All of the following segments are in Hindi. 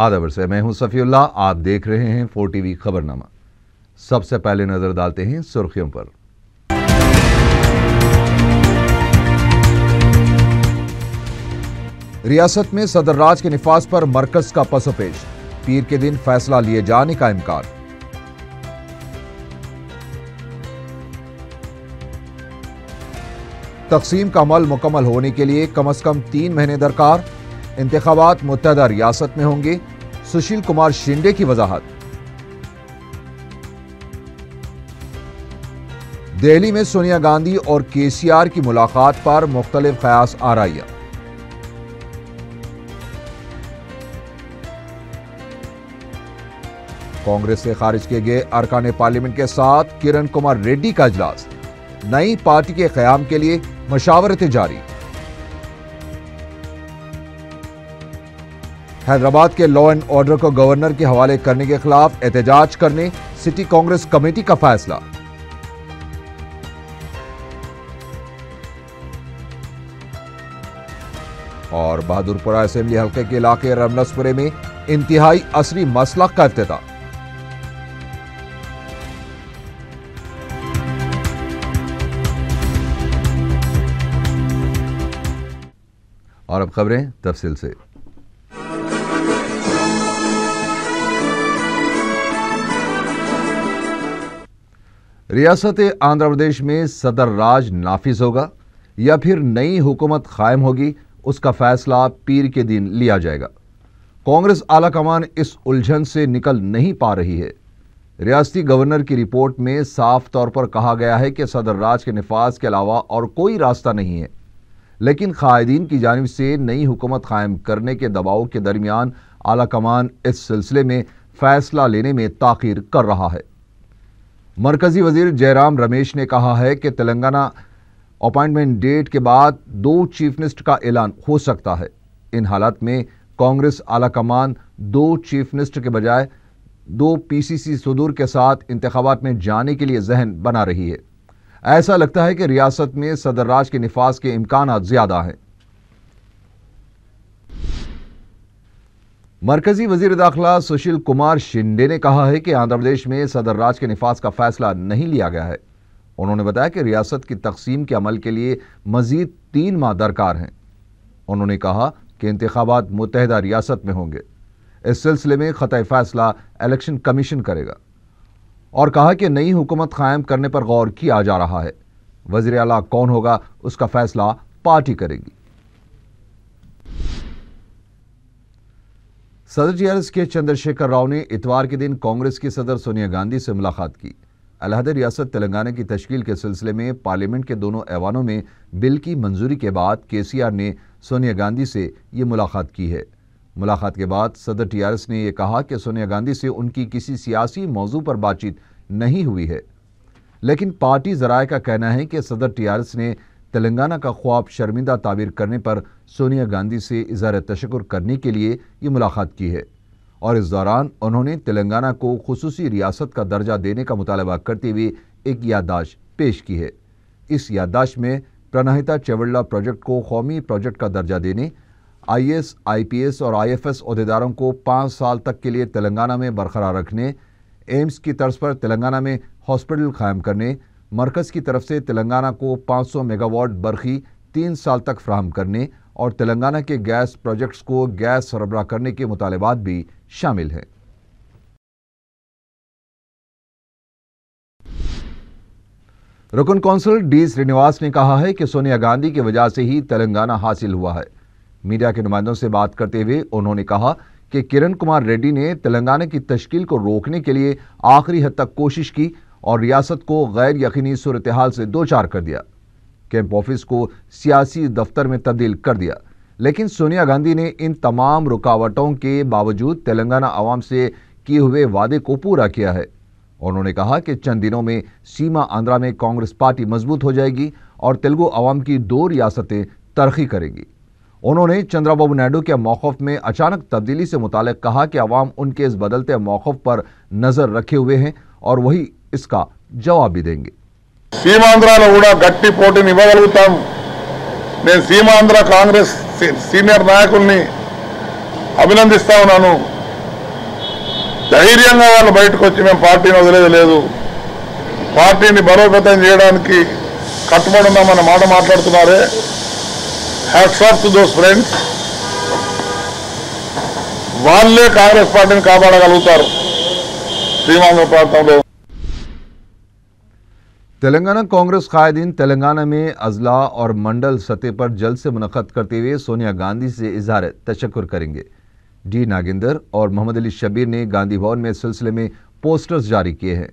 आदाबर से मैं हूं सफ़ीउल्ला आप देख रहे हैं फोर टीवी खबरनामा सबसे पहले नज़र डालते हैं सुर्खियों पर रियासत में सदर राज के निफास पर मरकज का पसोपेश पीर के दिन फैसला लिए जाने का इम्कान तकसीम का अमल मुकम्मल होने के लिए कम अज कम तीन महीने दरकार इंतबात मुतहदा रियासत में होंगे सुशील कुमार शिंदे की वजाहत दिल्ली में सोनिया गांधी और केसीआर की मुलाकात पर मुख्तलिफ कयास आरइया कांग्रेस से खारिज किए गए अरकान पार्लियामेंट के साथ किरण कुमार रेड्डी का अजलास नई पार्टी के क्याम के लिए मशावरतें जारी हैदराबाद के लॉ एंड ऑर्डर को गवर्नर के हवाले करने के खिलाफ एहतजाज करने सिटी कांग्रेस कमेटी का फैसला और बहादुरपुरा असेंबली हल्के के इलाके रमनसपुरे में इंतहाई असरी मसला का अफ्त और अब खबरें तफसील से रियासत आंध्र प्रदेश में सदर राज नाफिज होगा या फिर नई हुकूमत कायम होगी उसका फैसला पीर के दिन लिया जाएगा कांग्रेस आला कमान इस उलझन से निकल नहीं पा रही है रियासती गवर्नर की रिपोर्ट में साफ तौर पर कहा गया है कि सदर राज के नफाज के अलावा और कोई रास्ता नहीं है लेकिन कायदीन की जानब से नई हुकूमत कायम करने के दबाव के दरमियान आला कमान इस सिलसिले में फैसला लेने में ताखिर कर रहा है मरकजी वजीर जयराम रमेश ने कहा है कि तेलंगाना अपॉइंटमेंट डेट के बाद दो चीफ मिनिस्टर का ऐलान हो सकता है इन हालात में कांग्रेस आला कमान दो चीफ मिनिस्टर के बजाय दो पीसीसी सदूर के साथ इंतबात में जाने के लिए जहन बना रही है ऐसा लगता है कि रियासत में सदर राज के नफाज के इम्कान ज़्यादा हैं मरकजी वजीर दाखिला सुशील कुमार शिंदे ने कहा है कि आंध्र प्रदेश में सदर राज के नफाज का फैसला नहीं लिया गया है उन्होंने बताया कि रियासत की तकसीम के अमल के लिए मजीद तीन माह दरकार हैं उन्होंने कहा कि इंतबात मुतहदा रियासत में होंगे इस सिलसिले में ख़त फैसला इलेक्शन कमीशन करेगा और कहा कि नई हुकूमत कायम करने पर गौर किया जा रहा है वजीर अला कौन होगा उसका फैसला पार्टी करेगी सदर जीआरएस के चंद्रशेखर राव ने इतवार के दिन कांग्रेस की सदर सोनिया गांधी से मुलाकात की अलहद रियासत तेलंगाना की तश्कील के सिलसिले में पार्लियामेंट के दोनों ऐवानों में बिल की मंजूरी के बाद केसीआर ने सोनिया गांधी से ये मुलाकात की है मुलाकात के बाद सदर टीआरएस ने यह कहा कि सोनिया गांधी से उनकी किसी सियासी मौजू पर बातचीत नहीं हुई है लेकिन पार्टी जराए का कहना है कि सदर टीआरएस ने तेलंगाना का ख्वाब शर्मिंदा ताबीर करने पर सोनिया गांधी से इजहार तशक्र करने के लिए ये मुलाकात की है और इस दौरान उन्होंने तेलंगाना को खसूसी रियासत का दर्जा देने का मुतालबा करते हुए एक याददाश्त पेश की है इस याददाश्त में प्रनाहिता चेवल्ला प्रोजेक्ट को कौमी प्रोजेक्ट का दर्जा देने आईएएस, आईपीएस और आईएफएस अहदेदारों को पाँच साल तक के लिए तेलंगाना में बरकरार रखने एम्स की तर्ज पर तेलंगाना में हॉस्पिटल कायम करने मरकज़ की तरफ से तेलंगाना को 500 मेगावाट बर्फी तीन साल तक फ्राहम करने और तेलंगाना के गैस प्रोजेक्ट्स को गैस सरबराह करने के मुतालबात भी शामिल हैं रुकन कौंसल डी श्रीनिवास ने कहा है कि सोनिया गांधी की वजह से ही तेलंगाना हासिल हुआ है मीडिया के नुमाइंदों से बात करते हुए उन्होंने कहा कि किरण कुमार रेड्डी ने तेलंगाना की तश्कील को रोकने के लिए आखिरी हद तक कोशिश की और रियासत को गैर यकीनी सूरत हाल से दो चार कर दिया कैंप ऑफिस को सियासी दफ्तर में तब्दील कर दिया लेकिन सोनिया गांधी ने इन तमाम रुकावटों के बावजूद तेलंगाना आवाम से किए हुए वादे को पूरा किया है उन्होंने कहा कि चंद दिनों में सीमा आंध्रा में कांग्रेस पार्टी मजबूत हो जाएगी और तेलुगु आवाम की दो रियासतें तरक्की करेंगी उन्होंने चंद्राबाबू नायडू के मौक़ में अचानक तब्दीली से मुतल कहा कि अवाम उनके इस बदलते मौक़ पर नज़र रखे हुए हैं और वही इसका जवाब भी देंगे सीमांद्राला కూడా గట్టి పోటిని ఇబ్బలవుతాను నేను సీమాంద్ర కాంగ్రెస్ సీనియర్ నాయకుల్ని అభినందిస్తాను నను ధైర్యంగా ఆలు బైటకొచ్చి నేను పార్టీని వదలేదే లేదు పార్టీని బలోపేతం చేయడానికి కట్టుబడమన్న మాట మాట్లాడుతారే హ్యాష్ ఫర్ దిస్ ఫ్రెండ్ వాళ్ళ కైనేస్ పార్టీని కాపాడగలరుతారు तेलंगाना कांग्रेस कायदीन तेलंगाना में अजला और मंडल सतह पर जल्द से मुनद करते हुए सोनिया गांधी से इजहार तशक्र करेंगे डी नागेंदर और मोहम्मद अली शबीर ने गांधी भवन में इस सिलसिले में पोस्टर्स जारी किए हैं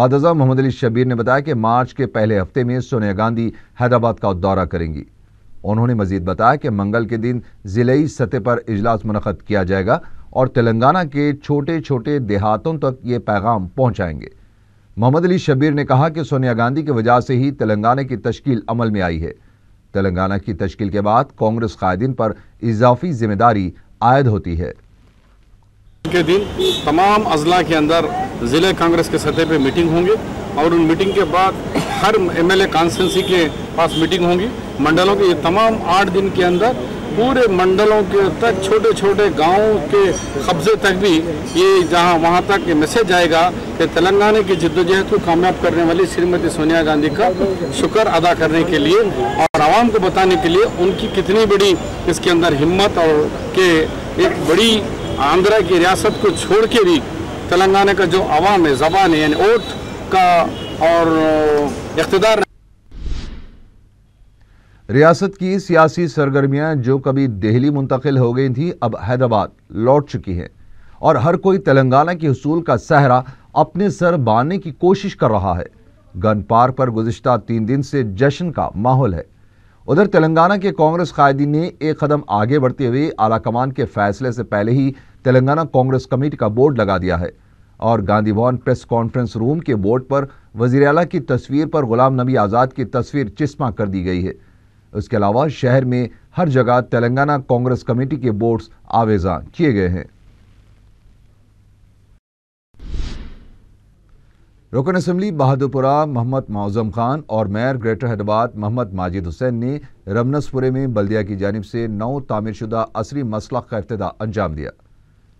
बाद मोहम्मद अली शबीर ने बताया कि मार्च के पहले हफ्ते में सोनिया गांधी हैदराबाद का दौरा करेंगी उन्होंने मजीद बताया कि मंगल के दिन जिले सतह पर इजलास मुनद किया जाएगा और तेलंगाना के छोटे छोटे देहातों तक ये पैगाम पहुंचाएंगे मोहम्मद अली शबीर ने कहा कि सोनिया गांधी की वजह से ही तेलंगाना की तश्कील अमल में आई है तेलंगाना की तश्कील के बाद कांग्रेस कायदीन पर इजाफी जिम्मेदारी आयद होती है के दिन तमाम अजला के अंदर ज़िले कांग्रेस के सतह पे मीटिंग होंगे और उन मीटिंग के बाद हर एमएलए एल के पास मीटिंग होंगी मंडलों के ये तमाम आठ दिन के अंदर पूरे मंडलों के तक छोटे छोटे गाँव के कब्जे तक भी ये जहाँ वहाँ तक ये मैसेज आएगा कि तेलंगाना की जद्दोजहद को कामयाब करने वाली श्रीमती सोनिया गांधी का शुक्र अदा करने के लिए और आवाम को बताने के लिए उनकी कितनी बड़ी इसके अंदर हिम्मत और के एक बड़ी आंध्रा की रियासत को छोड़ के भी तेलंगाना का जो आवाम है जबान है यानी वोट का और इकतदार रियासत की सियासी सरगर्मियां जो कभी दिल्ली मुंतकिल हो गई थी अब हैदराबाद लौट चुकी हैं और हर कोई तेलंगाना के हसूल का सहरा अपने सर बांधने की कोशिश कर रहा है गन पार पर गुजशत तीन दिन से जश्न का माहौल है उधर तेलंगाना के कांग्रेस कायदी ने एक कदम आगे बढ़ते हुए आलाकमान के फैसले से पहले ही तेलंगाना कांग्रेस कमेटी का बोर्ड लगा दिया है और Gandhi Bhavan press conference room के बोर्ड पर वजीर अला की तस्वीर पर गुलाम नबी आज़ाद की तस्वीर चश्मा कर दी गई है उसके अलावा शहर में हर जगह तेलंगाना कांग्रेस कमेटी के बोर्ड्स आवेजा किए गए हैं रुकन असम्बली बहादुरपुरा मोहम्मद माजम खान और मेयर ग्रेटर हैदराबाद मोहम्मद माजिद हुसैन ने रमनसपुरे में बल्दिया की जानब से नौ तामीरशुदा असरी मसलक का अफ्तः अंजाम दिया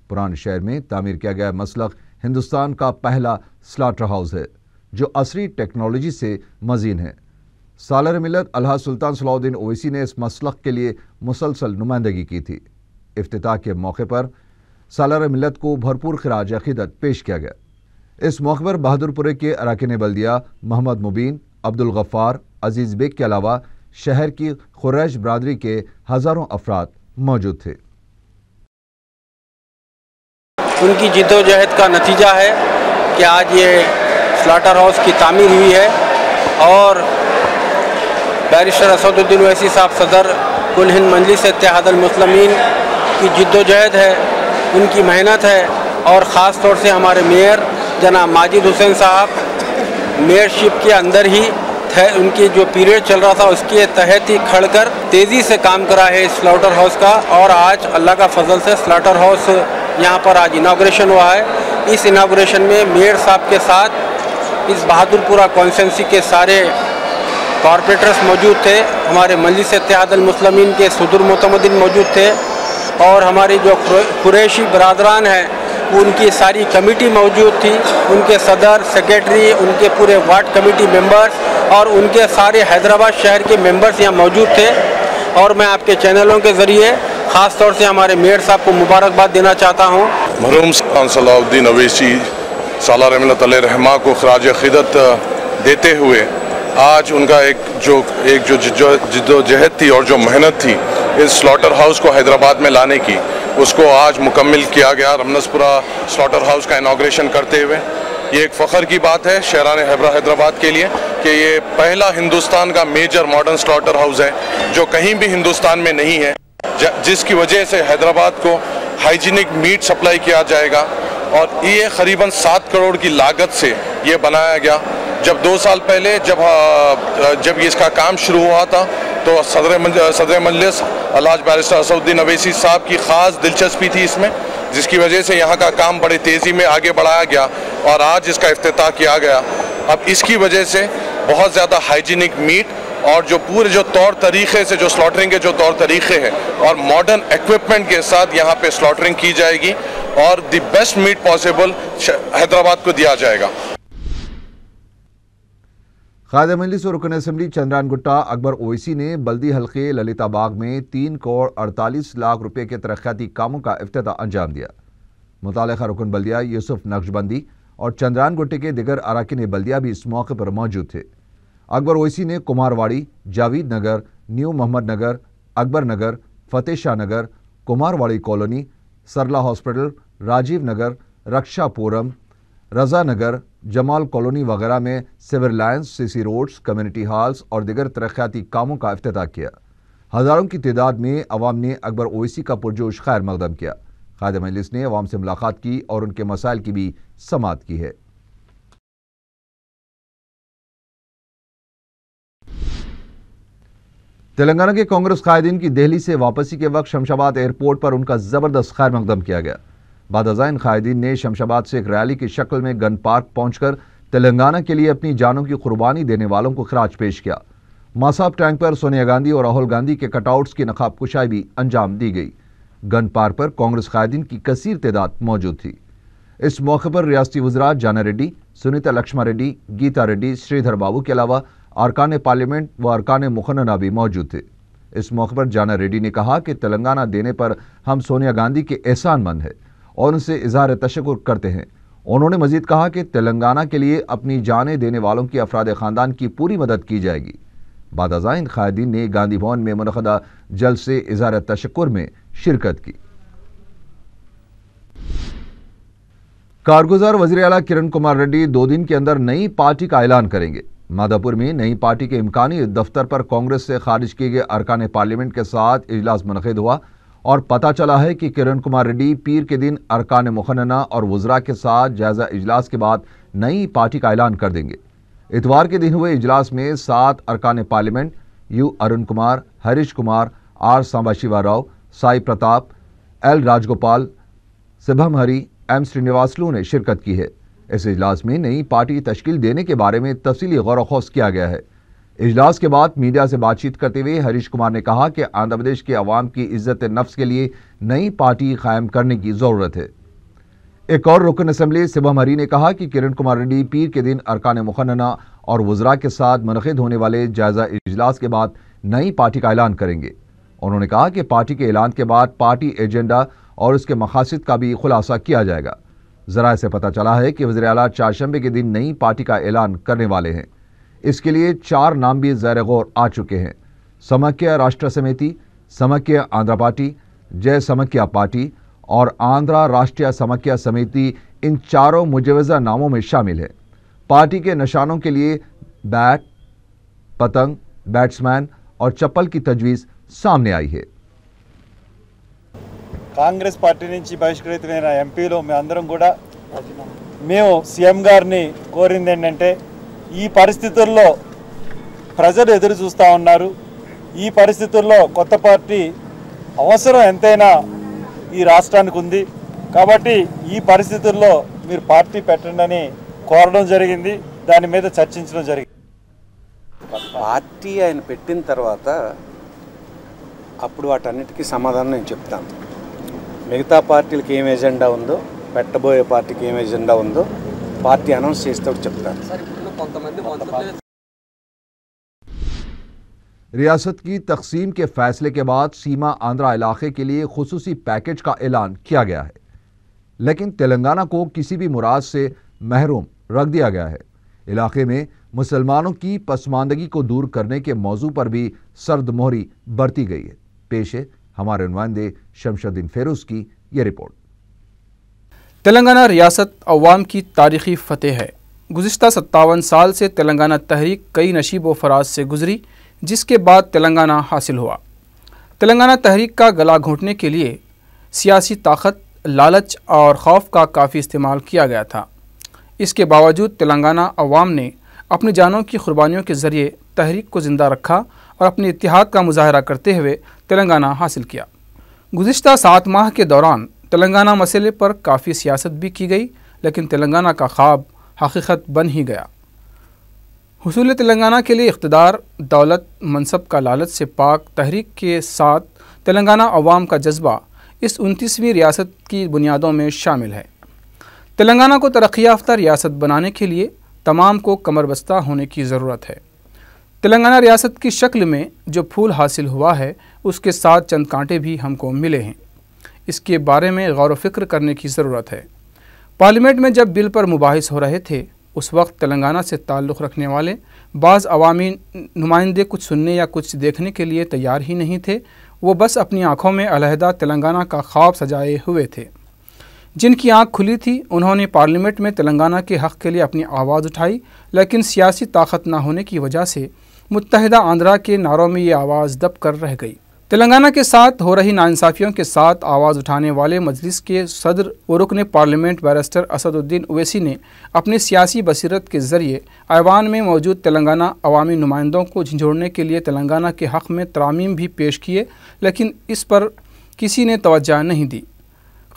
पुराने शहर में तामीर किया गया मसलक हिंदुस्तान का पहला स्लाटर हाउस है जो असरी टेक्नोलॉजी से मजीन है सालर मिलत अलहा सुल्तान सलाउद्दीन ओवैसी ने इस मसलक के लिए मुसलसल नुमाइंदगी की थी अफ्ताह के मौके पर सालर मिलत को भरपूर खराज अकीदत पेश किया गया इस मौके पर बहादुरपुरे के अरकिन बल्दिया मोहम्मद मुबीन अब्दुल गफ़ार अजीज़ बेग के अलावा शहर की खुरैश बरदरी के हज़ारों अफराद मौजूद थे उनकी जिदोजहद का नतीजा है कि आज ये स्लाटर हाउस की तामीर हुई है और बैरिस्टर असदुद्दीन वैसी साहब सदर कुल हिंद मजलिस इतिहादलमसलमिन की जद्दोजहद है उनकी मेहनत है और ख़ास तौर से हमारे मेयर जना माजिद हुसैन साहब मेयरशिप के अंदर ही थे उनकी जो पीरियड चल रहा था उसके तहत ही खड़कर तेज़ी से काम करा है स्लाटर हाउस का और आज अल्लाह का फजल से स्लाटर हाउस यहाँ पर आज इनाग्रेशन हुआ है इस इनाग्रेशन में मेयर साहब के साथ इस बहादुरपुरा कॉन्सेंसी के सारे कॉरपोरेटर्स मौजूद थे हमारे मजलिस मुसलमिन के सदर मतमदिन मौजूद थे और हमारी जो कुरैशी बरदरान हैं उनकी सारी कमेटी मौजूद थी उनके सदर सेक्रेटरी उनके पूरे वार्ड कमेटी मेंबर्स और उनके सारे हैदराबाद शहर के मेंबर्स यहाँ मौजूद थे और मैं आपके चैनलों के ज़रिए ख़ास तौर से हमारे मेयर साहब को मुबारकबाद देना चाहता हूँ मरूम सलाउद्दीन अवैसी साला रहमा को खराज खिदत देते हुए आज उनका एक जो एक जो जिद्दोजहद थी और जो मेहनत थी इस स्लॉटर हाउस को हैदराबाद में लाने की उसको आज मुकम्मल किया गया रमनसपुरा स्लॉटर हाउस का इनाग्रेशन करते हुए ये एक फ़ख्र की बात है शहरान हैदराबाद के लिए कि ये पहला हिंदुस्तान का मेजर मॉडर्न स्लॉटर हाउस है जो कहीं भी हिंदुस्तान में नहीं है जिसकी वजह से हैदराबाद को हाइजीनिक मीट सप्लाई किया जाएगा और ये करीबन सात करोड़ की लागत से ये बनाया गया जब दो साल पहले जब हाँ, जब इसका काम शुरू हुआ था तो सदर सदर मजलिस अलाज बारिश असउद्दीन अवैसी साहब की ख़ास दिलचस्पी थी इसमें जिसकी वजह से यहाँ का काम बड़ी तेज़ी में आगे बढ़ाया गया और आज इसका अफ्ताह किया गया अब इसकी वजह से बहुत ज़्यादा हाइजीनिक मीट और जो पूरे जो तौर तरीक़े से जो स्लॉटरिंग के जो तौर तरीक़े हैं और मॉडर्न इक्विपमेंट के साथ यहाँ पे स्लॉटरिंग की जाएगी और the best meat possible Hyderabad को दिया जाएगा कायद मजलिस और रुकन असम्बली चंद्रान गुट्टा अकबर ओवैसी ने बल्दी हल्के ललिताबाग में तीन करोड़ अड़तालीस लाख रुपये के तरक्याती कामों का अफ्त अंजाम दिया मुतल रुकन बल्दिया यूसुफ नक्शबंदी और चंद्रान गुट्टे के दिगर अराकिन बल्दिया भी इस मौके पर मौजूद थे अकबर ओवैसी ने Kumarwadi Javeed Nagar New Mohammed Nagar Akbar Nagar Fateh Shah Nagar Kumarwadi colony Sarla hospital Rajeev Nagar Rakshapuram Raza Nagar Jamal colony वगैरह में civil lines CC roads community halls और दिगर तरक्याती कामों का अफ्ताह किया हज़ारों की तदाद में अवाम ने अकबर ओवैसी का पुरजोश खैर मकदम किया खाद मजलिस ने अवाम से मुलाकात की और उनके मसाइल की भी समात की है तेलंगाना के कांग्रेस कायदीन की दिल्ली से वापसी के वक्त शमशाबाद एयरपोर्ट पर उनका ज़बरदस्त खैर मकदम किया गया अजैन कायदीन ने शमशाबाद से एक रैली की शक्ल में गन पार्क पहुंचकर तेलंगाना के लिए अपनी जानों की कुर्बानी देने वालों को खराज पेश किया मासाब टैंक पर सोनिया गांधी और राहुल गांधी के कटआउट्स की नकाब कुशाई भी अंजाम दी गई गन पार्क पर कांग्रेस कायदीन की कसीर तदाद मौजूद थी इस मौके पर रियाती वजरा जाना रेड्डी सुनीता लक्ष्मा रेड्डी गीता रेड्डी श्रीधर बाबू के अलावा अरकान पार्लियामेंट व अरकान मुखनना भी मौजूद थे इस मौके पर जाना रेड्डी ने कहा कि तेलंगाना देने पर हम सोनिया गांधी के एहसानमंद हैं और उनसे इजहार तशक्र करते हैं उन्होंने मजीद कहा कि तेलंगाना के लिए अपनी जानें देने वालों की अफराद ख़ानदान की पूरी मदद की जाएगी बादाजाइन खायदीन ने गांधी भवन में मनदा जल से इजहार तशक्र में शिरकत की कारगुजार वजीर अला किरण कुमार रेड्डी दो दिन के अंदर नई पार्टी का ऐलान करेंगे माधापुर में नई पार्टी के इम्कानी दफ्तर पर कांग्रेस से खारिज किए गए अरकान पार्लियामेंट के साथ इजलास मनद हुआ और पता चला है कि किरण कुमार रेड्डी पीर के दिन अरकान मुखनना और वज्रा के साथ जायजा इजलास के बाद नई पार्टी का ऐलान कर देंगे इतवार के दिन हुए इजलास में सात अरकान parliament U Arun Kumar Harish Kumar R Sambasiva Rao Sai Pratap L Rajagopal Shibham Hari M Srinivasulu ने शिरकत की है इस इजलास में नई पार्टी तश्कील देने के बारे में तफसली गौर किया गया है इजलास के बाद मीडिया से बातचीत करते हुए हरीश कुमार ने कहा कि आंध्र प्रदेश के अवाम की इज्जत नफ्स के लिए नई पार्टी कायम करने की ज़रूरत है एक और रुकन असम्बली शिवम हरी ने कहा कि किरण कुमार रेड्डी पीर के दिन अरकान मुखनना और वजरा के साथ मनद होने वाले जायजा इजलास के बाद नई पार्टी का ऐलान करेंगे उन्होंने कहा कि पार्टी के ऐलान के बाद पार्टी एजेंडा और उसके मकासद का भी खुलासा किया जाएगा जरा से पता चला है कि वजी अला चारशंबे के दिन नई पार्टी का ऐलान करने वाले हैं इसके लिए चार नाम भी ज़ैर गौर आ चुके हैं समक्य राष्ट्र समिति समक्य आंध्रा पार्टी जय समक्या पार्टी और आंध्रा राष्ट्रीय समक्या समिति इन चारों मुजवजा नामों में शामिल है पार्टी के निशानों के लिए बैट पतंग बैट्समैन और चप्पल की तजवीज़ सामने आई है कांग्रेस पार्टी बहिष्कृत బహిష్కృతమైన ఎంపీలు మేమందరం కూడా మేము సీఎం ఈ పరిస్థితుల్లో ప్రజలు ఎదురు చూస్తూ ఉన్నారు ఈ పరిస్థితుల్లో కొత్త పార్టీ అవసరం ఎంతైనా ఈ రాష్ట్రానికి ఉంది కాబట్టి ఈ పరిస్థితుల్లో మీరు పార్టీ పెట్టండి అని కోరడం జరిగింది దాని మీద చర్చించడం జరిగింది పార్టీ ఆయన పెట్టిన తర్వాత అప్పుడు వాటన్నిటికీ సమాధానం నేను చెప్తాను మిగతా పార్టీలకి ఏం ఎజెండా ఉందో పెట్టబోయే పార్టీకి ఏం ఎజెండా ఉందో పార్టీ అనౌన్స్ చేస్తే చెప్తాను रियासत की तकसीम के फैसले के बाद सीमा आंध्रा इलाके के लिए खसूसी पैकेज का ऐलान किया गया है लेकिन तेलंगाना को किसी भी मुराद से महरूम रख दिया गया है इलाके में मुसलमानों की पसमानदगी को दूर करने के मौजू पर भी सर्द मोहरी बरती गई है पेश है हमारे नुमाइंदे शमशुद्दीन फेरोज की यह रिपोर्ट तेलंगाना रियासत अवाम की तारीखी फतेह है गुज्त सत्तावन साल से तेलंगाना तहरीक कई नशीब व फराज से गुजरी जिसके बाद तेलंगाना हासिल हुआ तेलंगाना तहरीक का गला घोंटने के लिए सियासी ताकत लालच और खौफ का काफ़ी इस्तेमाल किया गया था इसके बावजूद तेलंगाना अवाम ने अपनी जानों की कुर्बानियों के ज़रिए तहरीक को ज़िंदा रखा और अपने इतिहाद का मुजाहरा करते हुए तेलंगाना हासिल किया गुज्त सात माह के दौरान तेलंगाना मसले पर काफ़ी सियासत भी की गई लेकिन तेलंगाना का ख्वाब हकीकत बन ही गया हसूल तेलंगाना के लिए इकतदार दौलत मनसब का लालच से पाक तहरीक के साथ तेलंगाना अवाम का जज्बा इस उनतीसवीं रियासत की बुनियादों में शामिल है तेलंगाना को तरक्की याफ्ता रियासत बनाने के लिए तमाम को कमरबस्ता होने की ज़रूरत है तेलंगाना रियासत की शक्ल में जो फूल हासिल हुआ है उसके साथ चंद कांटे भी हमको मिले हैं इसके बारे में गौर व फिक्र करने की ज़रूरत है पार्लियामेंट में जब बिल पर मुबास हो रहे थे उस वक्त तेलंगाना से ताल्लुक़ रखने वाले बाज़ अवामी नुमाइंदे कुछ सुनने या कुछ देखने के लिए तैयार ही नहीं थे वो बस अपनी आँखों में अलहदा तेलंगाना का ख्वाब सजाए हुए थे जिनकी आँख खुली थी उन्होंने पार्लियामेंट में तेलंगाना के हक़ के लिए अपनी आवाज़ उठाई लेकिन सियासी ताकत ना होने की वजह से मुतहदा आंध्रा के नारों में ये आवाज़ दब कर रह गई तेलंगाना के साथ हो रही नाइंसाफियों के साथ आवाज़ उठाने वाले मजलिस के सदर और रुकन पार्लियामेंट बैरिस्टर असदुद्दीन ओवैसी ने अपने सियासी बसरत के जरिए ऐवान में मौजूद तेलंगाना अवामी नुमाइंदों को झंझोड़ने के लिए तेलंगाना के हक़ में तरामीम भी पेश किए लेकिन इस पर किसी ने तोज्जा नहीं दी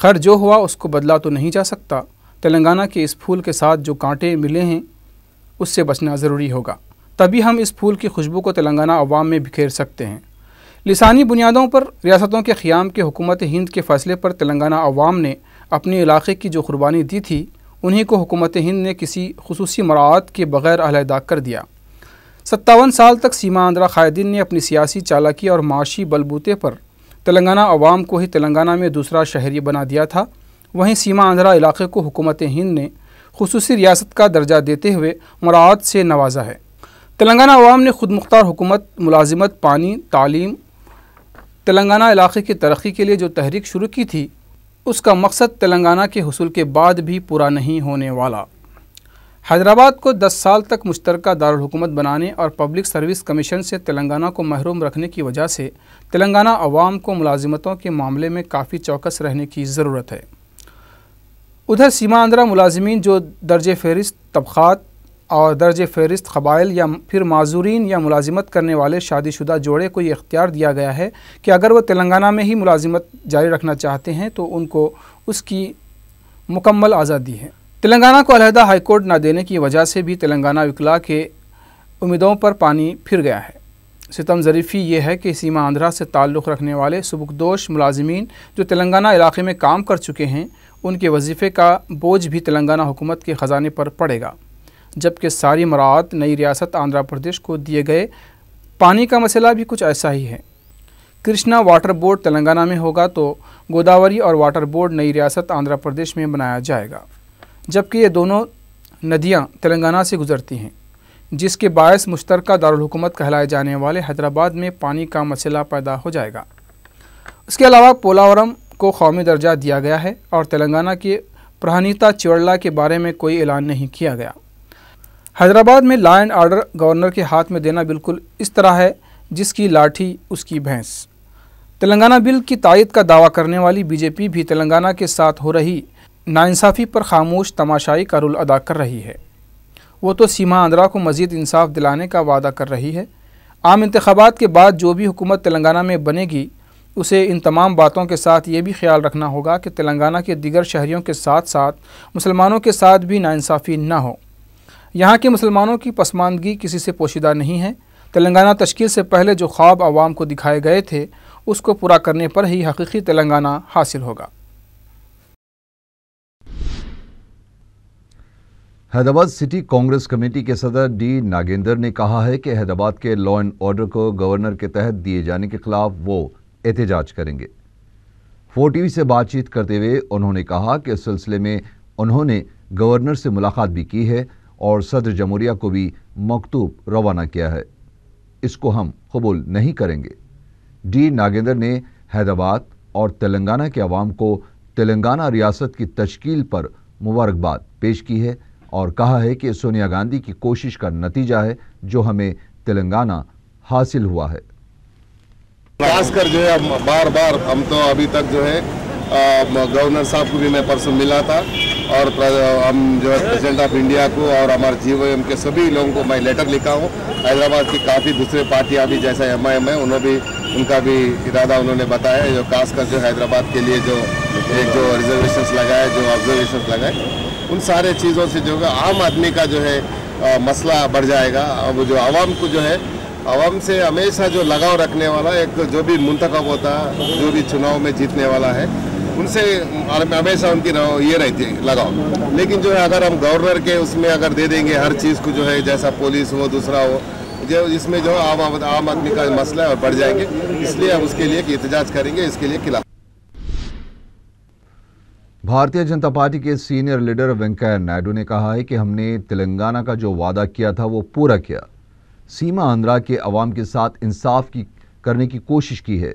खैर जो हुआ उसको बदला तो नहीं जा सकता तेलंगाना के इस फूल के साथ जो कांटे मिले हैं उससे बचना ज़रूरी होगा तभी हम इस फूल की खुशबू को तेलंगाना अवाम में बिखेर सकते हैं लिसानी बुनियादों पर रियासतों के क़्याम के हुकूमत हिंद के फ़ैसले पर तेलंगाना अवाम ने अपने इलाके की जो कुर्बानी दी थी उन्हीं को हुकूमत हिंद ने किसी खसूसी मरात के बग़ैर अलहदा कर दिया सत्तावन साल तक सीमा आंद्रा कायदीन ने अपनी सियासी चालाकी और माशी बलबूते पर तेलंगाना अवाम को ही तेलंगाना में दूसरा शहरी बना दिया था वहीं सीमा आंध्रा इलाके को हुकूमत हिंद ने खसूस रियासत का दर्जा देते हुए मराहत से नवाजा है तेलंगाना अवाम ने खुद मुख्तार हुकूमत मुलाजमत पानी तालीम तेलंगाना इलाके की तरक्की के लिए जो तहरीक शुरू की थी उसका मकसद तेलंगाना के हसूल के बाद भी पूरा नहीं होने वाला हैदराबाद को 10 साल तक मुश्तरक दारकूमत बनाने और पब्लिक सर्विस कमीशन से तेलंगाना को महरूम रखने की वजह से तेलंगाना अवाम को मुलाजिमतों के मामले में काफ़ी चौकस रहने की ज़रूरत है उधर सीमा आंद्रा मुलाजमीन जो दर्ज फहरिस्त तबक़ात और दर्ज फहरिस्त कबाइल या फिर माजूरीन या मुलाजिमत करने वाले शादीशुदा जोड़े को ये इख्तियार दिया गया है कि अगर वो तेलंगाना में ही मुलाजिमत जारी रखना चाहते हैं तो उनको उसकी मुकम्मल आज़ादी है तेलंगाना को अलहदा हाईकोर्ट ना देने की वजह से भी तेलंगाना वकला के उम्मीदों पर पानी फिर गया है सितम ज़रीफ़ी ये है कि सीमा आंध्रा से ताल्लुक़ रखने वाले सबकदोश मुलाजमीन जो तेलंगाना इलाके में काम कर चुके हैं उनके वजीफ़े का बोझ भी तेलंगाना हुकूमत के ख़जाने पर पड़ेगा जबकि सारी मरात नई रियासत आंध्र प्रदेश को दिए गए पानी का मसला भी कुछ ऐसा ही है कृष्णा वाटर बोर्ड तेलंगाना में होगा तो गोदावरी और वाटर बोर्ड नई रियासत आंध्र प्रदेश में बनाया जाएगा जबकि ये दोनों नदियाँ तेलंगाना से गुजरती हैं जिसके बायस मुश्तरक दारकूमत कहलाए जाने वाले हैदराबाद में पानी का मसला पैदा हो जाएगा इसके अलावा पोलावरम को कौमी दर्जा दिया गया है और तेलंगाना के प्रहनीता चिवड़ला के बारे में कोई ऐलान नहीं किया गया हैदराबाद में लॉ एंड ऑर्डर गवर्नर के हाथ में देना बिल्कुल इस तरह है जिसकी लाठी उसकी भैंस तेलंगाना बिल की तायद का दावा करने वाली बीजेपी भी तेलंगाना के साथ हो रही नाइंसाफ़ी पर खामोश तमाशाई का रोल अदा कर रही है वो तो सीमा आंध्रा को मजीद इंसाफ दिलाने का वादा कर रही है आम इंतबात के बाद जो भी हुकूमत तेलंगाना में बनेगी उसे इन तमाम बातों के साथ ये भी ख्याल रखना होगा कि तेलंगाना के दिगर शहरीों के साथ साथ मुसलमानों के साथ भी नाइंसाफ़ी ना हो यहाँ के मुसलमानों की पसमानदगी किसी से पोशीदा नहीं है तेलंगाना तश्कील से पहले जो ख्वाब आवाम को दिखाए गए थे उसको पूरा करने पर ही हकीकी तेलंगाना हासिल होगा हैदराबाद सिटी कांग्रेस कमेटी के सदर डी नागेंद्र ने कहा है कि हैदराबाद के लॉ एंड ऑर्डर को गवर्नर के तहत दिए जाने के खिलाफ वो एहतजाज करेंगे फोर टीवी से बातचीत करते हुए उन्होंने कहा कि इस सिलसिले में उन्होंने गवर्नर से मुलाकात भी की है और सदर जमहूरिया को भी मकतूब रवाना किया है इसको हम कबूल नहीं करेंगे डी नागेंद्र ने हैदराबाद और तेलंगाना के आवाम को तेलंगाना रियासत की तश्कील पर मुबारकबाद पेश की है और कहा है कि सोनिया गांधी की कोशिश का नतीजा है जो हमें तेलंगाना हासिल हुआ है खासकर जो है बार बार हम तो अभी तक जो है गवर्नर साहब को भी मैं परसों मिला था और हम जो है प्रेजिडेंट ऑफ इंडिया को और हमारे जी के सभी लोगों को मैं लेटर लिखा हूँ हैदराबाद की काफ़ी दूसरे पार्टियाँ भी जैसा एम आई एम है उन्होंने भी उनका भी इरादा उन्होंने बताया जो खासकर जो हैदराबाद के लिए जो एक जो रिजर्वेशन लगाए जो ऑब्जर्वेशन लगाए उन सारे चीज़ों से जो है आम आदमी का जो है आ, मसला बढ़ जाएगा अब जो आवाम को जो है आवाम से हमेशा जो लगाव रखने वाला एक जो भी मुंतखब होता जो भी चुनाव में जीतने वाला है उनसे हमेशा उनकी ये रहती है लगाओ लेकिन जो है अगर हम गवर्नर के उसमें अगर दे देंगे हर चीज़ को जो है जैसा पुलिस हो दूसरा हो जो इसमें जो आम आम आदमी का मसला है और बढ़ जाएंगे इसलिए हम उसके लिए एहतजाज करेंगे इसके लिए खिलाफ भारतीय जनता पार्टी के सीनियर लीडर वेंकैया नायडू ने कहा है कि हमने तेलंगाना का जो वादा किया था वो पूरा किया सीमा आंध्रा के अवाम के साथ इंसाफ की करने की कोशिश की है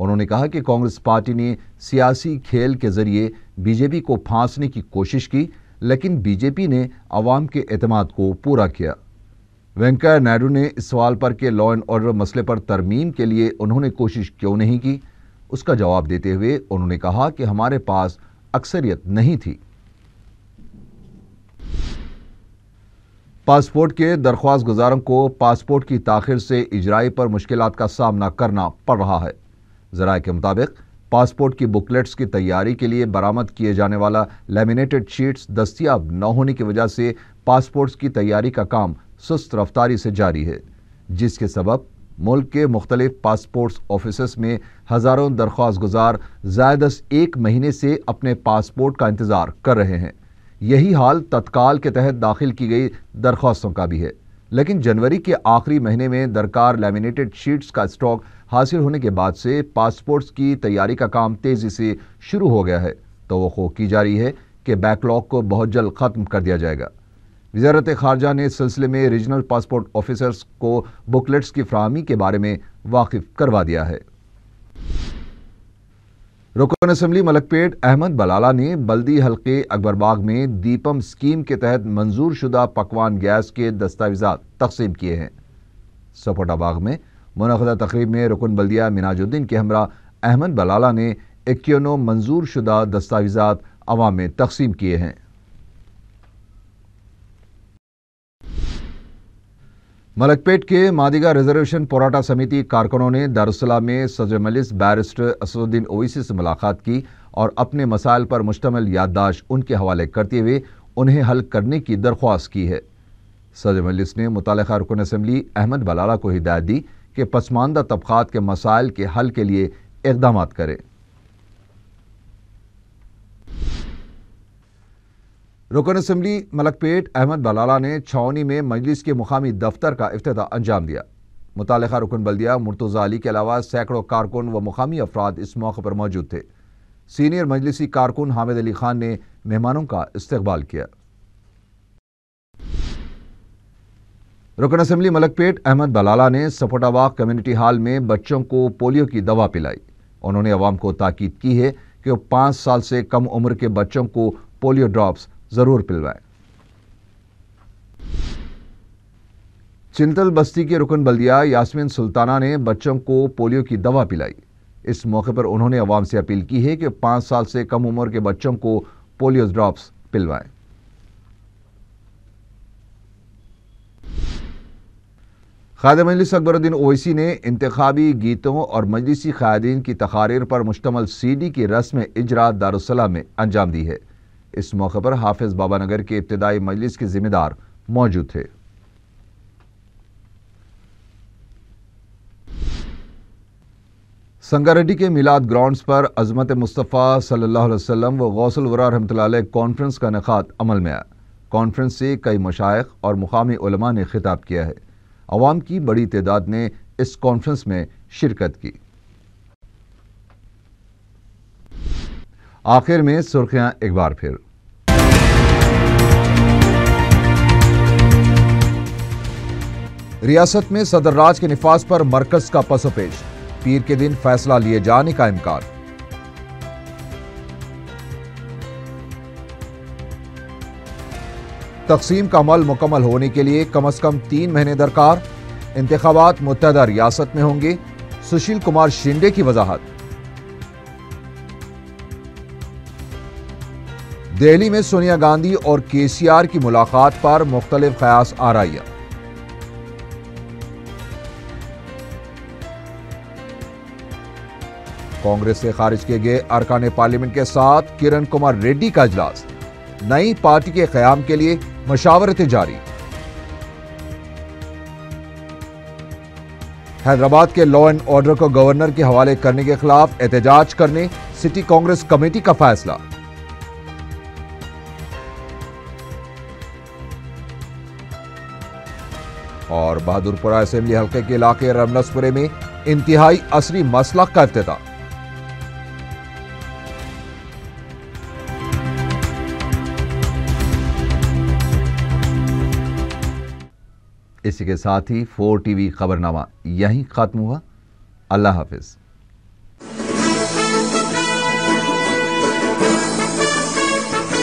उन्होंने कहा कि कांग्रेस पार्टी ने सियासी खेल के जरिए बीजेपी को फांसने की कोशिश की लेकिन बीजेपी ने अवाम के अतमाद को पूरा किया वेंकैया नायडू ने इस सवाल पर कि लॉ एंड ऑर्डर मसले पर तरमीम के लिए उन्होंने कोशिश क्यों नहीं की उसका जवाब देते हुए उन्होंने कहा कि हमारे पास अक्सरियत नहीं थी पासपोर्ट के दरख्वास्त गुजारों को पासपोर्ट की ताखिर से इजराई पर मुश्किल का सामना करना पड़ रहा है ज़रा के मुताबिक पासपोर्ट की बुकलेट्स की तैयारी के लिए बरामद किए जाने वाला लेमिनेटेड शीट्स दस्तियाब न होने की वजह से पासपोर्ट्स की तैयारी का काम सुस्त रफ्तारी से जारी है जिसके सबब मुल्क के मुख्तलिफ पासपोर्ट्स ऑफिस में हज़ारों दरख्वास्त गुजार ज़्यादा एक महीने से अपने पासपोर्ट का इंतज़ार कर रहे हैं यही हाल तत्काल के तहत दाखिल की गई दरख्वास्तों का भी है लेकिन जनवरी के आखिरी महीने में दरकार लेमिनेटेड शीट्स का स्टॉक हासिल होने के बाद से पासपोर्ट्स की तैयारी का काम तेज़ी से शुरू हो गया है तो की जा रही है कि बैकलॉग को बहुत जल्द ख़त्म कर दिया जाएगा वजारत खारजा ने इस सिलसिले में रीजनल पासपोर्ट ऑफिसर्स को बुकलेट्स की फ्राहमी के बारे में वाकिफ करवा दिया है रुकन असम्बली मलकपेट अहमद बलाला ने बल्दी हल्के अकबरबाग में दीपम स्कीम के तहत मंजूर शुदा पकवान गैस के दस्तावेजा तकसीम किए हैं सपोटाबाग में मनदा तकरीब में रुकन बल्दिया मिनाजुद्दीन के हमरा अहमद बलाला ने इक्यानों मंजूर शुदा दस्तावेज़ा अवाम में तकसीम किए हैं मलकपेट के मादिगा रिजर्वेशन पोराटा समिति कारकुनों ने दारुसला में सदर मलिस बैरिस्टर असदुद्दीन ओवैसी से मुलाकात की और अपने मसाइल पर मुश्तमल याददाश्त उनके हवाले करते हुए उन्हें हल करने की दरख्वास्त की है सदर मलिस ने मुतल रुकन असम्बली अहमद बलाला को हिदायत दी के पसमानदा तबक़ात के मसाइल के हल के लिए इकदाम करें रुकन असम्बली मलकपेट अहमद बलाला ने छावनी में मजलिस के मुकामी दफ्तर का अफ्त अंजाम दिया मुतल रुकन बल्दिया मुर्तज़ा अली के अलावा सैकड़ों कारकुन व मुकामी अफराद इस मौके पर मौजूद थे सीनियर मजलिसी कारकुन हामिद अली खान ने मेहमानों का इस्तेबाल किया रुकन असम्बली मलकपेट अहमद बलाला ने सपोटाबाग कम्युनिटी हॉल में बच्चों को पोलियो की दवा पिलाई उन्होंने अवाम को ताकीद की है कि वो पाँच साल से कम उम्र के बच्चों को पोलियो ड्रॉप्स ज़रूर पिलवाएं चिंतल बस्ती के रुकन बल्दिया यासमिन सुल्ताना ने बच्चों को पोलियो की दवा पिलाई इस मौके पर उन्होंने अवाम से अपील की है कि पाँच साल से कम उम्र के बच्चों को पोलियो ड्रॉप्स पिलवाएं खाद मजलिस अकबरुद्दीन ओवैसी ने इंतबी गीतों और मजलिसी क्यादीन की तकारीर पर मुश्तमल सी डी की रस्म इजरात दारुसलाम में अंजाम दी है इस मौके पर हाफिज़ बाबा नगर के इब्तदाई मजलिस के जिम्मेदार मौजूद थे संगारेड्डी के मिलाद ग्राउंड्स पर अजमत मुस्तफ़ा सल्लल्लाहु अलैहि वसल्लम व गौसल वरा रहमत कॉन्फ्रेंस का नखात अमल में आया कॉन्फ्रेंस से कई मशाइ और मुकामी ने खिताब किया है आवाम की बड़ी तादाद ने इस कॉन्फ्रेंस में शिरकत की आखिर में सुर्खियां एक बार फिर रियासत में सदर राज के नफाज पर मरकज का पसोपेश पीर के दिन फैसला लिए जाने का इम्कान तकसीम का अमल मुकम्मल होने के लिए कम अज़ कम तीन महीने दरकार इंतबात मुतहदा रियासत में होंगे सुशील कुमार शिंदे की वजाहत दिल्ली में सोनिया गांधी और के सी आर की मुलाकात पर मुख्तलिफ कयास आरइया कांग्रेस से खारिज किए गए अरकान पार्लियामेंट के साथ किरण कुमार रेड्डी का अजलास नई पार्टी के क्याम के लिए मशावरतें जारी हैदराबाद के लॉ एंड ऑर्डर को गवर्नर के हवाले करने के खिलाफ एहतजाज करने सिटी कांग्रेस कमेटी का फैसला और बहादुरपुरा असेंबली हल्के के इलाके रमनसपुरे में इंतहाई असरी मसला का अफ्तः इसी के साथ ही फोर टी वी खबरनामा यहीं ख़त्म हुआ अल्लाह हाफिज़